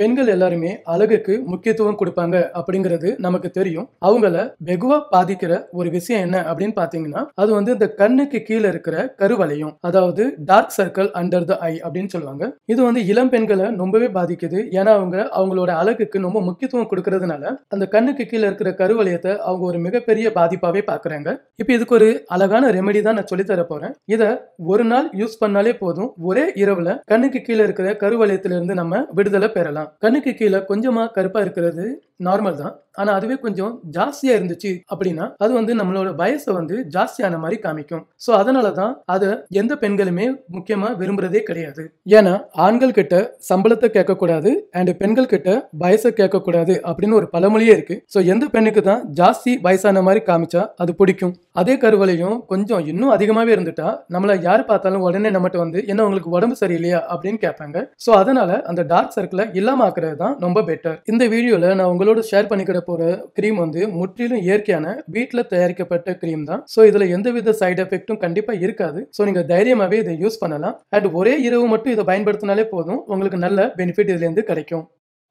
பெண்கள் எல்லாருமே அழகுக்கு முக்கியத்துவம் கொடுப்பாங்க அப்படிங்கிறது நமக்கு தெரியும் அவங்கள வெகுவா பாதிக்கிற ஒரு விஷயம் என்ன அப்படின்னு பாத்தீங்கன்னா அது வந்து இந்த கண்ணுக்கு கீழே இருக்கிற கருவலையும் அதாவது dark circle under the eye அப்படின்னு சொல்லுவாங்க இது வந்து இளம் பெண்களை ரொம்பவே பாதிக்குது ஏன்னா அவங்க அவங்களோட அழகுக்கு ரொம்ப முக்கியத்துவம் கொடுக்கறதுனால அந்த கண்ணுக்கு கீழே இருக்கிற கருவலயத்தை அவங்க ஒரு மிகப்பெரிய பாதிப்பாவே பாக்குறாங்க இப்ப இதுக்கு ஒரு அழகான ரெமெடி தான் நான் சொல்லி தர போறேன் இதை ஒரு நாள் யூஸ் பண்ணாலே போதும் ஒரே இரவுல கண்ணுக்கு கீழே இருக்கிற கருவலயத்திலிருந்து நம்ம விடுதலை பெறலாம் தான் கண்ணுக்கு கீழே கொஞ்சமா கருப்பா இருக்கிறது நார்மல் தான் ஆனால் அதுவே கொஞ்சம் ஜாஸ்தியாக இருந்துச்சு அப்படின்னா அது வந்து நம்மளோட வயசை வந்து ஜாஸ்தியான மாதிரி காமிக்கும் ஸோ அதனாலதான் தான் அதை எந்த பெண்களுமே முக்கியமாக விரும்புறதே கிடையாது ஏன்னா ஆண்கள் கிட்ட சம்பளத்தை கேட்கக்கூடாது அண்ட் பெண்கள் கிட்ட வயசை கேட்கக்கூடாது அப்படின்னு ஒரு பழமொழியே இருக்கு ஸோ எந்த பெண்ணுக்கு தான் ஜாஸ்தி வயசான மாதிரி காமிச்சா அது பிடிக்கும் அதே கருவலையும் கொஞ்சம் இன்னும் அதிகமாகவே இருந்துட்டா நம்மளை யார் பார்த்தாலும் உடனே நம்மகிட்ட வந்து என்ன உங்களுக்கு உடம்பு சரியில்லையா அப்படின்னு கேட்பாங்க ஸோ அதனால அந்த டார்க் சர்க்கிளை இல்லாம ஆக்குறது தான் ரொம்ப பெட்டர் இந்த வீடியோவில் நான் உங்களோட உங்களோட ஷேர் பண்ணிக்கிட போகிற க்ரீம் வந்து முற்றிலும் இயற்கையான வீட்டில் தயாரிக்கப்பட்ட க்ரீம் தான் ஸோ இதில் எந்தவித சைடு எஃபெக்ட்டும் கண்டிப்பாக இருக்காது ஸோ நீங்கள் தைரியமாகவே இதை யூஸ் பண்ணலாம் அட் ஒரே இரவு மட்டும் இதை பயன்படுத்தினாலே போதும் உங்களுக்கு நல்ல பெனிஃபிட் இதுலேருந்து கிடைக்கும்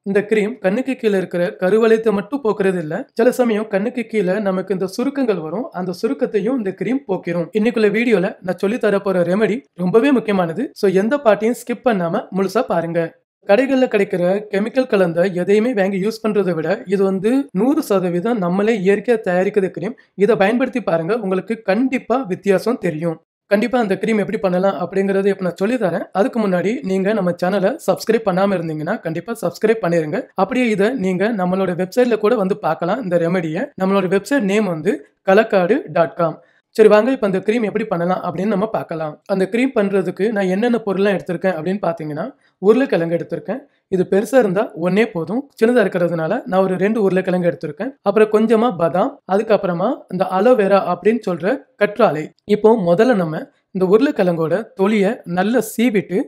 இந்த கிரீம் கண்ணுக்கு கீழே இருக்கிற கருவளையத்தை மட்டும் போக்குறது இல்ல சில சமயம் கண்ணுக்கு கீழே நமக்கு இந்த சுருக்கங்கள் வரும் அந்த சுருக்கத்தையும் இந்த கிரீம் போக்கிரும் இன்னைக்குள்ள வீடியோல நான் சொல்லி தர போற ரெமெடி ரொம்பவே முக்கியமானது ஸோ எந்த பாட்டையும் ஸ்கிப் பண்ணாம முழுசா பாருங்க கடைகளில் கிடைக்கிற கெமிக்கல் கலந்த எதையுமே வாங்கி யூஸ் பண்ணுறதை விட இது வந்து நூறு சதவீதம் நம்மளே இயற்கையாக தயாரிக்கிறது கிரீம் இதை பயன்படுத்தி பாருங்கள் உங்களுக்கு கண்டிப்பாக வித்தியாசம் தெரியும் கண்டிப்பாக அந்த க்ரீம் எப்படி பண்ணலாம் அப்படிங்கிறது இப்போ நான் சொல்லி தரேன் அதுக்கு முன்னாடி நீங்கள் நம்ம சேனலை சப்ஸ்கிரைப் பண்ணாமல் இருந்தீங்கன்னா கண்டிப்பாக சப்ஸ்கிரைப் பண்ணிடுங்க அப்படியே இதை நீங்கள் நம்மளோட வெப்சைட்டில் கூட வந்து பார்க்கலாம் இந்த ரெமெடியை நம்மளோட வெப்சைட் நேம் வந்து கலக்காடு டாட் காம் சரி வாங்க இப்போ அந்த க்ரீம் எப்படி பண்ணலாம் அப்படின்னு நம்ம பார்க்கலாம் அந்த க்ரீம் பண்ணுறதுக்கு நான் என்னென்ன பொருள்லாம் எடுத்திருக்கேன் அப்படின்னு பார்த்தீங்கன்னா உருளைக்கிழங்கு எடுத்திருக்கேன் இது பெருசாக இருந்தால் ஒன்னே போதும் சின்னதாக இருக்கிறதுனால நான் ஒரு ரெண்டு உருளைக்கிழங்கு எடுத்திருக்கேன் அப்புறம் கொஞ்சமாக பதாம் அதுக்கப்புறமா இந்த அலோவேரா அப்படின்னு சொல்கிற கற்றாழை இப்போ முதல்ல நம்ம இந்த உருளைக்கிழங்கோட தொலியை நல்லா சீவிட்டு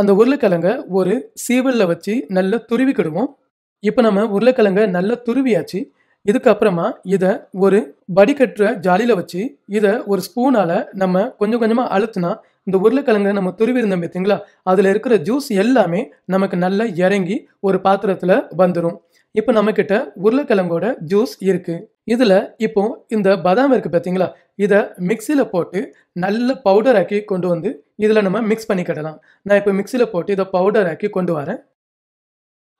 அந்த உருளைக்கிழங்க ஒரு சீவலில் வச்சு நல்லா துருவிக்கிடுவோம் இப்போ நம்ம உருளைக்கிழங்க நல்லா துருவியாச்சு இதுக்கப்புறமா இதை ஒரு வடிகட்டுற ஜாலியில் வச்சு இதை ஒரு ஸ்பூனால் நம்ம கொஞ்சம் கொஞ்சமாக அழுத்தினா இந்த உருளைக்கிழங்கு நம்ம துருவி பார்த்தீங்களா அதில் இருக்கிற ஜூஸ் எல்லாமே நமக்கு நல்லா இறங்கி ஒரு பாத்திரத்தில் வந்துடும் இப்போ நம்மக்கிட்ட உருளைக்கிழங்கோட ஜூஸ் இருக்குது இதில் இப்போ இந்த பதாம் இருக்குது பார்த்தீங்களா இதை மிக்சியில் போட்டு நல்ல பவுடராக்கி கொண்டு வந்து இதில் நம்ம மிக்ஸ் பண்ணிக்கிடலாம் நான் இப்போ மிக்சியில் போட்டு இதை பவுடராக்கி கொண்டு வரேன்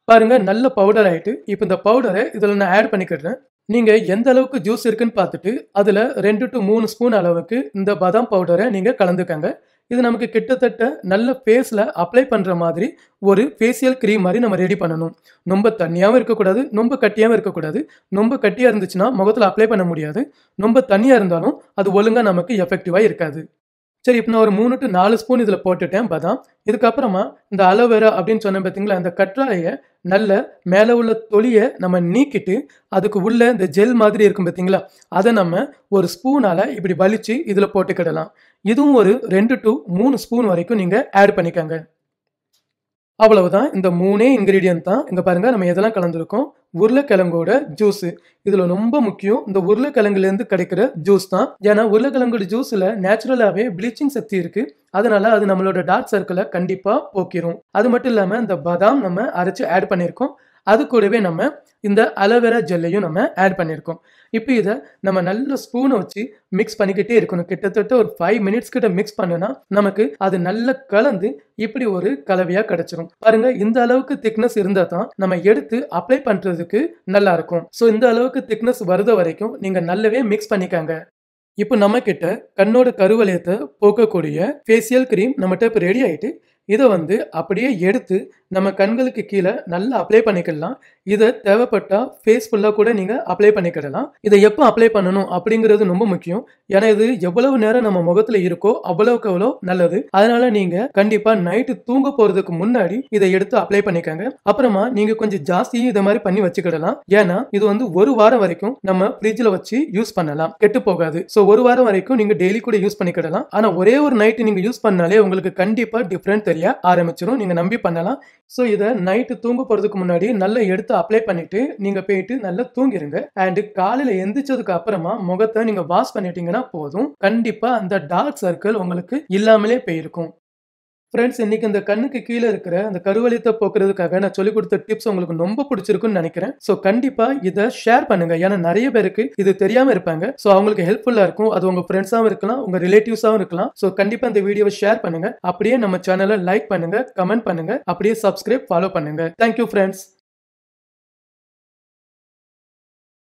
பாருங்கள் நல்ல பவுடர் ஆகிட்டு இப்போ இந்த பவுடரை இதில் நான் ஆட் பண்ணிக்கிறேன் நீங்கள் எந்த அளவுக்கு ஜூஸ் இருக்குன்னு பார்த்துட்டு அதில் ரெண்டு டு மூணு ஸ்பூன் அளவுக்கு இந்த பாதாம் பவுடரை நீங்கள் கலந்துக்கங்க இது நமக்கு கிட்டத்தட்ட நல்ல ஃபேஸில் அப்ளை பண்ணுற மாதிரி ஒரு ஃபேஷியல் க்ரீம் மாதிரி நம்ம ரெடி பண்ணணும் ரொம்ப தண்ணியாகவும் இருக்கக்கூடாது ரொம்ப கட்டியாகவும் இருக்கக்கூடாது ரொம்ப கட்டியாக இருந்துச்சுன்னா முகத்தில் அப்ளை பண்ண முடியாது ரொம்ப தண்ணியாக இருந்தாலும் அது ஒழுங்காக நமக்கு எஃபெக்டிவாக இருக்காது சரி இப்போ நான் ஒரு மூணு டு நாலு ஸ்பூன் இதில் போட்டுட்டேன் பதாம் இதுக்கப்புறமா இந்த அலோவேரா அப்படின்னு சொன்னேன் பார்த்தீங்களா அந்த கற்றாழையை நல்ல மேலே உள்ள தொலியை நம்ம நீக்கிட்டு அதுக்கு உள்ள இந்த ஜெல் மாதிரி இருக்கும் பார்த்தீங்களா அதை நம்ம ஒரு ஸ்பூனால் இப்படி வலித்து இதில் போட்டுக்கிடலாம் இதுவும் ஒரு ரெண்டு டு மூணு ஸ்பூன் வரைக்கும் நீங்கள் ஆட் பண்ணிக்கோங்க அவ்வளவுதான் இந்த மூணே இன்க்ரீடியன்ட் தான் இங்கே பாருங்கள் நம்ம எதெல்லாம் கலந்துருக்கோம் உருளைக்கிழங்கோட ஜூஸு இதில் ரொம்ப முக்கியம் இந்த உருளைக்கிழங்குலேருந்து கிடைக்கிற ஜூஸ் தான் ஏன்னா உருளைக்கிழங்கோட ஜூஸில் நேச்சுரலாகவே ப்ளீச்சிங் சக்தி இருக்குது அதனால அது நம்மளோட டார்க் சர்க்கிளை கண்டிப்பாக போக்கிரும் அது மட்டும் இல்லாமல் இந்த பாதாம் நம்ம அரைச்சி ஆட் பண்ணியிருக்கோம் அது கூடவே நம்ம இந்த அலோவேரா ஜெல்லையும் நம்ம ஆட் பண்ணியிருக்கோம் இப்போ இதை நம்ம நல்ல ஸ்பூனை வச்சு மிக்ஸ் பண்ணிக்கிட்டே இருக்கணும் கிட்டத்தட்ட ஒரு ஃபைவ் மினிட்ஸ் கிட்ட மிக்ஸ் பண்ணுனா நமக்கு அது நல்லா கலந்து இப்படி ஒரு கலவையாக கிடைச்சிரும் பாருங்க இந்த அளவுக்கு திக்னஸ் இருந்தால் தான் நம்ம எடுத்து அப்ளை பண்ணுறதுக்கு நல்லா இருக்கும் ஸோ இந்த அளவுக்கு திக்னஸ் வருத வரைக்கும் நீங்கள் நல்லாவே மிக்ஸ் பண்ணிக்காங்க இப்போ நம்ம கிட்ட கண்ணோட கருவலயத்தை போக்கக்கூடிய ஃபேஷியல் கிரீம் நம்மகிட்ட இப்போ ரெடி ஆகிட்டு இதை வந்து அப்படியே எடுத்து நம்ம கண்களுக்கு கீழே நல்லா அப்ளை பண்ணிக்கலாம் இதை தேவைப்பட்டால் ஃபேஸ் ஃபுல்லாக கூட நீங்கள் அப்ளை பண்ணிக்கிடலாம் இதை எப்போ அப்ளை பண்ணணும் அப்படிங்கிறது ரொம்ப முக்கியம் ஏன்னா இது எவ்வளவு நேரம் நம்ம முகத்தில் இருக்கோ அவ்வளவுக்கு அவ்வளோ நல்லது அதனால நீங்கள் கண்டிப்பாக நைட்டு தூங்க போகிறதுக்கு முன்னாடி இதை எடுத்து அப்ளை பண்ணிக்கோங்க அப்புறமா நீங்கள் கொஞ்சம் ஜாஸ்தியும் இதை மாதிரி பண்ணி வச்சுக்கிடலாம் ஏன்னா இது வந்து ஒரு வாரம் வரைக்கும் நம்ம ஃப்ரிட்ஜில் வச்சு யூஸ் பண்ணலாம் கெட்டு போகாது ஸோ ஒரு வாரம் வரைக்கும் நீங்கள் டெய்லி கூட யூஸ் பண்ணிக்கிடலாம் ஆனால் ஒரே ஒரு நைட்டு நீங்கள் யூஸ் பண்ணாலே உங்களுக்கு கண்டிப்பாக டிஃப்ரெண்ட் தெரியும் வேலையை ஆரம்பிச்சிடும் நீங்கள் நம்பி பண்ணலாம் ஸோ இதை நைட்டு தூங்க போகிறதுக்கு முன்னாடி நல்லா எடுத்து அப்ளை பண்ணிவிட்டு நீங்கள் போயிட்டு நல்லா தூங்கிருங்க அண்டு காலையில் எந்திரிச்சதுக்கு அப்புறமா முகத்தை நீங்கள் வாஷ் பண்ணிட்டீங்கன்னா போதும் கண்டிப்பாக அந்த டார்க் சர்க்கிள் உங்களுக்கு இல்லாமலே போயிருக்கும் ஃப்ரெண்ட்ஸ் இன்னைக்கு இந்த கண்ணுக்கு கீழே இருக்கிற அந்த கருவழித்தை போக்குறதுக்காக நான் சொல்லி கொடுத்த டிப்ஸ் உங்களுக்கு ரொம்ப பிடிச்சிருக்குன்னு நினைக்கிறேன் ஸோ கண்டிப்பா இதை ஷேர் பண்ணுங்க ஏன்னா நிறைய பேருக்கு இது தெரியாம இருப்பாங்க ஸோ அவங்களுக்கு ஹெல்ப்ஃபுல்லா இருக்கும் அது உங்க ஃப்ரெண்ட்ஸாவும் இருக்கலாம் உங்க ரிலேட்டிவ்ஸாவும் இருக்கலாம் ஸோ கண்டிப்பா இந்த வீடியோவை ஷேர் பண்ணுங்க அப்படியே நம்ம சேனலை லைக் பண்ணுங்க கமெண்ட் பண்ணுங்க அப்படியே சப்ஸ்கிரைப் ஃபாலோ பண்ணுங்க தேங்க்யூ ஃப்ரெண்ட்ஸ்